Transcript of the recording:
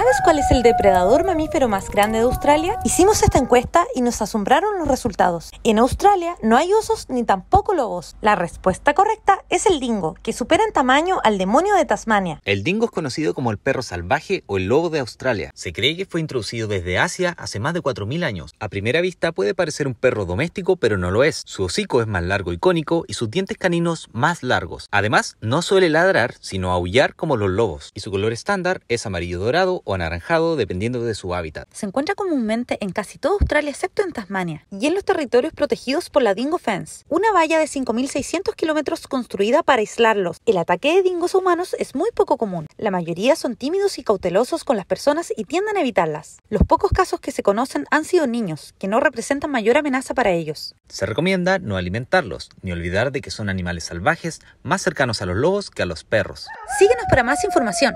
¿Sabes cuál es el depredador mamífero más grande de Australia? Hicimos esta encuesta y nos asombraron los resultados. En Australia no hay osos ni tampoco lobos. La respuesta correcta es el dingo, que supera en tamaño al demonio de Tasmania. El dingo es conocido como el perro salvaje o el lobo de Australia. Se cree que fue introducido desde Asia hace más de 4.000 años. A primera vista puede parecer un perro doméstico, pero no lo es. Su hocico es más largo y cónico y sus dientes caninos más largos. Además, no suele ladrar, sino aullar como los lobos. Y su color estándar es amarillo dorado o anaranjado dependiendo de su hábitat. Se encuentra comúnmente en casi toda Australia excepto en Tasmania y en los territorios protegidos por la Dingo Fence, una valla de 5.600 kilómetros construida para aislarlos. El ataque de dingos humanos es muy poco común. La mayoría son tímidos y cautelosos con las personas y tienden a evitarlas. Los pocos casos que se conocen han sido niños, que no representan mayor amenaza para ellos. Se recomienda no alimentarlos, ni olvidar de que son animales salvajes más cercanos a los lobos que a los perros. Síguenos para más información.